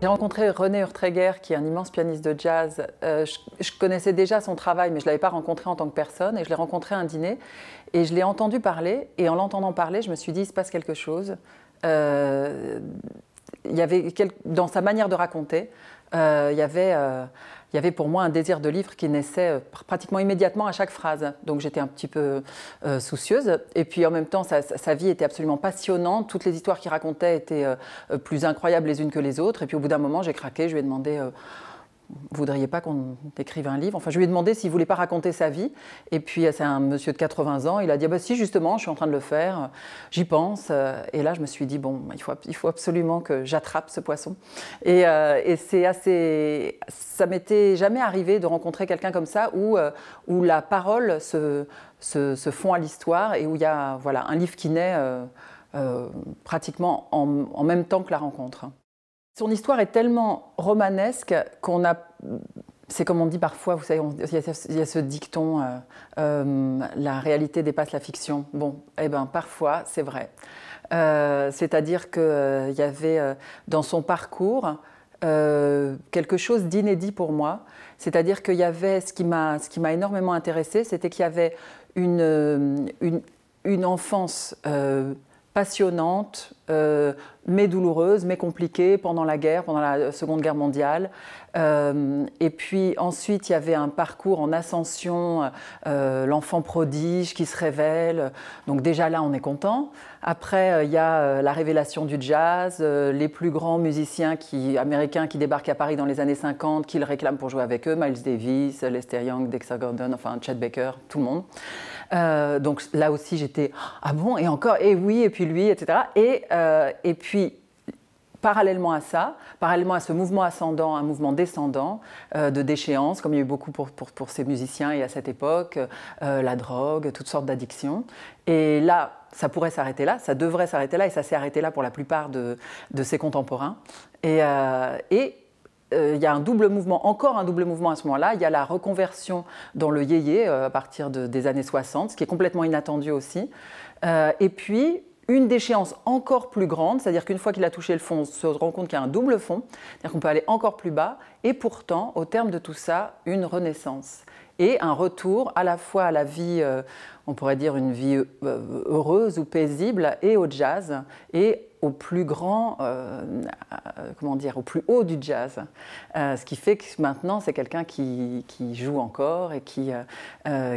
J'ai rencontré René Urtreger, qui est un immense pianiste de jazz. Euh, je, connaissais déjà son travail, mais je ne l'avais pas rencontré en tant que personne. Et je l'ai rencontré à un dîner. Et je l'ai entendu parler. Et en l'entendant parler, je me suis dit, il se passe quelque chose. Euh, il y avait, dans sa manière de raconter, euh, il y avait il y avait pour moi un désir de livre qui naissait euh, pratiquement immédiatement à chaque phrase. Donc j'étais un petit peu euh, soucieuse. Et puis en même temps, sa, vie était absolument passionnante. Toutes les histoires qu'il racontait étaient euh, plus incroyables les unes que les autres. Et puis au bout d'un moment, j'ai craqué, je lui ai demandé voudriez pas qu'on écrive un livre Enfin, je lui ai demandé s'il voulait pas raconter sa vie. Et puis, euh, c'est un monsieur de 80 ans. Il a dit ah bah si, justement, je suis en train de le faire. Euh, j'y pense. Euh, et là, je me suis dit bon, il faut, absolument que j'attrape ce poisson. Et, et c'est assez. Ça m'était jamais arrivé de rencontrer quelqu'un comme ça où où la parole se fond à l'histoire et où il y a voilà un livre qui naît. pratiquement en même temps que la rencontre. Son histoire est tellement romanesque qu'on a c'est comme on dit parfois, vous savez, il y, a ce dicton, euh, euh, la réalité dépasse la fiction. Bon, eh bien, parfois, c'est vrai. Euh, c'est-à-dire qu'il y avait dans son parcours quelque chose d'inédit pour moi. C'est-à-dire qu'il y avait, ce qui m'a énormément intéressé, c'était qu'il y avait une, une, une enfance passionnante, euh, mais douloureuse, mais compliquée pendant la guerre, pendant la Seconde Guerre mondiale. Euh, et puis ensuite, il y avait un parcours en ascension, euh, l'enfant prodige qui se révèle. Donc déjà là, on est content. Après, il y a la révélation du jazz, les plus grands musiciens qui, américains qui débarquent à Paris dans les années 50, qui le réclament pour jouer avec eux, Miles Davis, Lester Young, Dexter Gordon, enfin Chet Baker, tout le monde. donc là aussi, j'étais ah bon et encore et oui et puis lui etc. Et euh, et puis, parallèlement à ça, parallèlement à ce mouvement ascendant, un mouvement descendant euh, de déchéance, comme il y a eu beaucoup pour, ces musiciens et à cette époque, euh, la drogue, toutes sortes d'addictions. Et là, ça pourrait s'arrêter là, ça devrait s'arrêter là, et ça s'est arrêté là pour la plupart de, ses contemporains. Et, il y a un double mouvement, encore un double mouvement à ce moment-là. Il y a la reconversion dans le yéyé à partir des années 60, ce qui est complètement inattendu aussi. et puis, une déchéance encore plus grande, c'est-à-dire qu'une fois qu'il a touché le fond, on se rend compte qu'il y a un double fond, c'est-à-dire qu'on peut aller encore plus bas, et pourtant, au terme de tout ça, une renaissance et un retour à la fois à la vie, euh, on pourrait dire une vie heureuse ou paisible, et au jazz, et au plus grand, euh, euh, comment dire, au plus haut du jazz. Euh, ce qui fait que maintenant, c'est quelqu'un qui, joue encore et qui,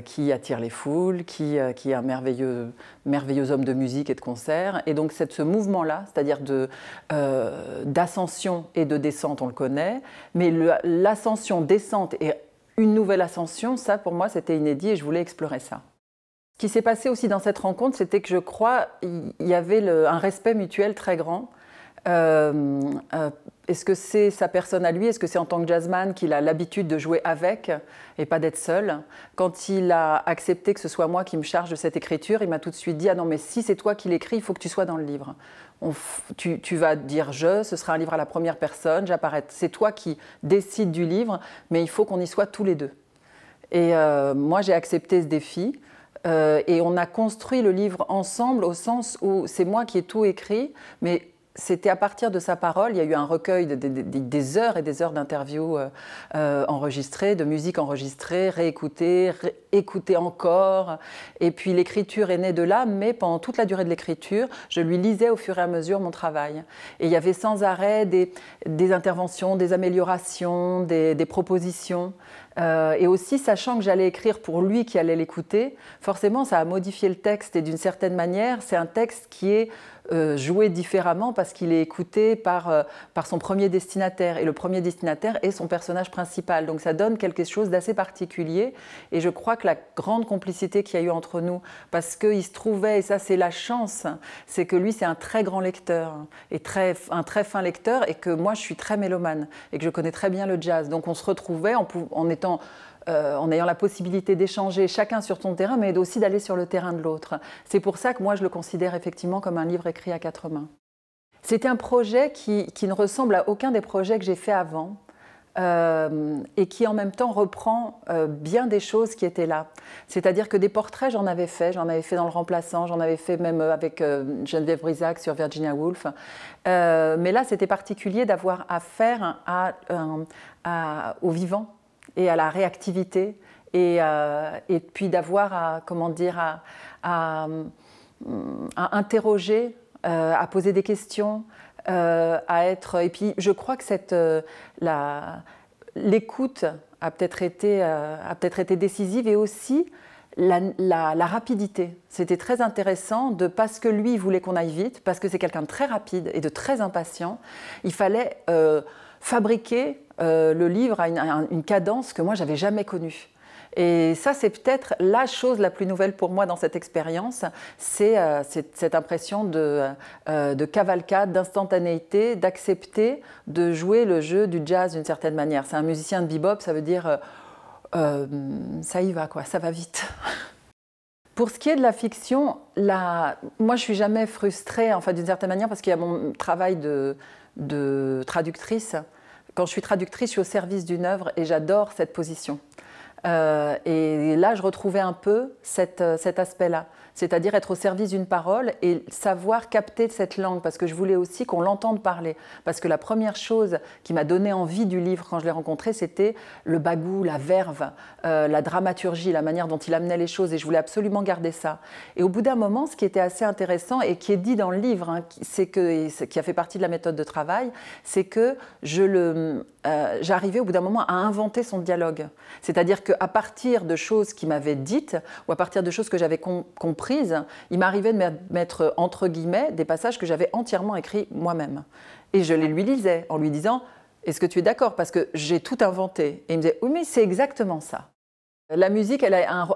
qui attire les foules, qui, est un merveilleux, merveilleux homme de musique et de concert. Et donc, c'est ce mouvement-là, c'est-à-dire de d'ascension et de descente, on le connaît, mais l'ascension, descente et une nouvelle ascension, ça, pour moi, c'était inédit et je voulais explorer ça. Ce qui s'est passé aussi dans cette rencontre, c'était que je crois il y avait un respect mutuel très grand. Euh, euh, est-ce que c'est sa personne à lui Est-ce que c'est en tant que jazzman qu'il a l'habitude de jouer avec et pas d'être seul Quand il a accepté que ce soit moi qui me charge de cette écriture, il m'a tout de suite dit Ah non, mais si c'est toi qui l'écris, il faut que tu sois dans le livre. tu, vas dire je, ce sera un livre à la première personne, j'apparais. C'est toi qui décides du livre, mais il faut qu'on y soit tous les deux. Et euh, moi, j'ai accepté ce défi. Euh, et on a construit le livre ensemble au sens où c'est moi qui ai tout écrit, mais c'était à partir de sa parole. Il y a eu un recueil des heures et des heures d'interviews euh, euh, enregistrées, de musique enregistrée, réécoutée, écouter encore. Et puis l'écriture est née de là, mais pendant toute la durée de l'écriture, je lui lisais au fur et à mesure mon travail. Et il y avait sans arrêt des, interventions, des améliorations, des propositions. Euh, et aussi, sachant que j'allais écrire pour lui qui allait l'écouter, forcément, ça a modifié le texte. Et d'une certaine manière, c'est un texte qui est euh, joué différemment parce qu'il est écouté par, euh, par son premier destinataire. Et le premier destinataire est son personnage principal. Donc ça donne quelque chose d'assez particulier. Et je crois que la grande complicité qu'il y a eu entre nous, parce qu'il se trouvait, et ça c'est la chance, c'est que lui c'est un très grand lecteur, et très, un très fin lecteur, et que moi je suis très mélomane, et que je connais très bien le jazz. Donc on se retrouvait, on, pouvait, euh, en ayant la possibilité d'échanger chacun sur son terrain, mais aussi d'aller sur le terrain de l'autre. C'est pour ça que moi, je le considère effectivement comme un livre écrit à quatre mains. C'était un projet qui, ne ressemble à aucun des projets que j'ai fait avant. Euh, et qui en même temps reprend euh, bien des choses qui étaient là. C'est-à-dire que des portraits, j'en avais fait, j'en avais fait dans Le Remplaçant, j'en avais fait même avec Geneviève Brisac sur Virginia Woolf. mais là, c'était particulier d'avoir affaire à, vivants, au vivant, et à la réactivité et, euh, et puis d'avoir à, comment dire, à, à, interroger, euh, à poser des questions, euh, à être. Et puis je crois que cette, la, l'écoute a peut-être été, a peut-être été décisive et aussi la, la, rapidité. C'était très intéressant de parce que lui voulait qu'on aille vite, parce que c'est quelqu'un de très rapide et de très impatient. Il fallait fabriquer euh, le livre a une, cadence que moi j'avais jamais connue. Et ça, c'est peut-être la chose la plus nouvelle pour moi dans cette expérience, c'est euh, cette impression de, euh, cavalcade, d'instantanéité, d'accepter de jouer le jeu du jazz d'une certaine manière. C'est un musicien de bebop, ça veut dire ça y va, quoi, ça va vite. Pour ce qui est de la fiction, moi je suis jamais frustrée en d'une certaine manière parce qu'il y a mon travail de traductrice quand je suis traductrice, je suis au service d'une œuvre et j'adore cette position. Euh, et là, je retrouvais un peu euh, cet aspect-là c'est-à-dire être au service d'une parole et savoir capter cette langue, parce que je voulais aussi qu'on l'entende parler. Parce que la première chose qui m'a donné envie du livre quand je l'ai rencontré, c'était le bagou, la verve, euh, la dramaturgie, la manière dont il amenait les choses, et je voulais absolument garder ça. Et au bout d'un moment, ce qui était assez intéressant et qui est dit dans le livre, hein, c'est que, qui a fait partie de la méthode de travail, c'est que je le, euh, j'arrivais au bout d'un moment à inventer son dialogue. C'est-à-dire qu'à partir de choses qu'il m'avait dites, ou à partir de choses que j'avais comprises, il m'arrivait de mettre entre guillemets des passages que j'avais entièrement écrits moi-même. Et je les lui lisais en lui disant Est-ce que tu es d'accord Parce que j'ai tout inventé. Et il me disait Oui, mais c'est exactement ça. La musique, elle a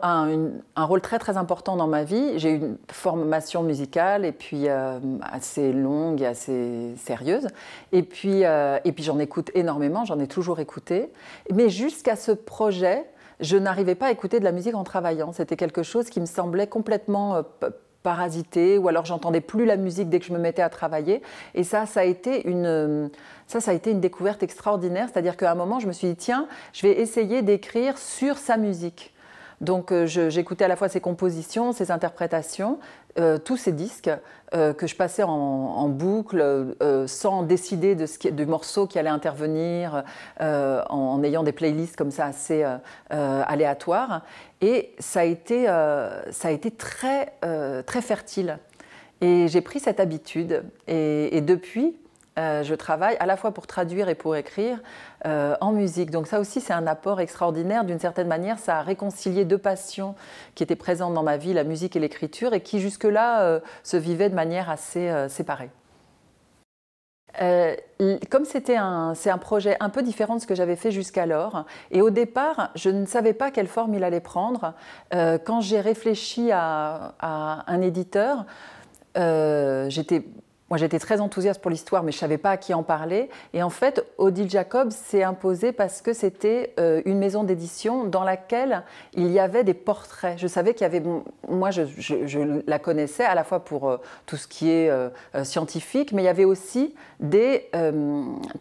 un, rôle très très important dans ma vie. J'ai une formation musicale et puis euh, assez longue et assez sérieuse. Et puis, euh, et puis j'en écoute énormément, j'en ai toujours écouté. Mais jusqu'à ce projet je n'arrivais pas à écouter de la musique en travaillant. C'était quelque chose qui me semblait complètement euh, parasité ou alors j'entendais plus la musique dès que je me mettais à travailler et ça ça a été une euh, ça ça a été une découverte extraordinaire c'est-à-dire qu'à un moment je me suis dit tiens je vais essayer d'écrire sur sa musique donc euh, j'écoutais à la fois ses compositions, ses interprétations, euh, tous ces disques euh, que je passais en, boucle sans décider de ce du morceau qui allait intervenir, en, ayant des playlists comme ça assez aléatoires. Et ça a été, ça a été très, très fertile. Et j'ai pris cette habitude. et depuis, euh, je travaille à la fois pour traduire et pour écrire euh, en musique. Donc ça aussi, c'est un apport extraordinaire. D'une certaine manière, ça a réconcilié deux passions qui étaient présentes dans ma vie, la musique et l'écriture, et qui jusque-là euh, se vivaient de manière assez séparée. comme c'était un, c'est un projet un peu différent de ce que j'avais fait jusqu'alors, et au départ, je ne savais pas quelle forme il allait prendre. quand j'ai réfléchi à, un éditeur, j'étais moi, j'étais très enthousiaste pour l'histoire, mais je ne savais pas à qui en parler. Et en fait, Odile Jacob s'est imposée parce que c'était euh, une maison d'édition dans laquelle il y avait des portraits. Je savais qu'il y avait. Moi, je, la connaissais à la fois pour euh, tout ce qui est euh, scientifique, mais il y avait aussi des,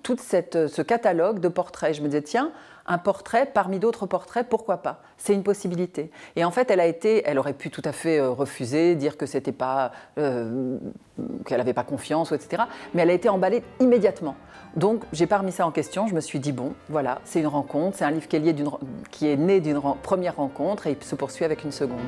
tout ce catalogue de portraits. Je me disais, tiens, un portrait parmi d'autres portraits, pourquoi pas C'est une possibilité. Et en fait, elle a été, elle aurait pu tout à fait euh, refuser, dire que c'était pas, euh, qu'elle n'avait pas confiance, etc. Mais elle a été emballée immédiatement. Donc, j'ai pas remis ça en question. Je me suis dit bon, voilà, c'est une rencontre, c'est un livre qui est, qui est né d'une première rencontre et il se poursuit avec une seconde.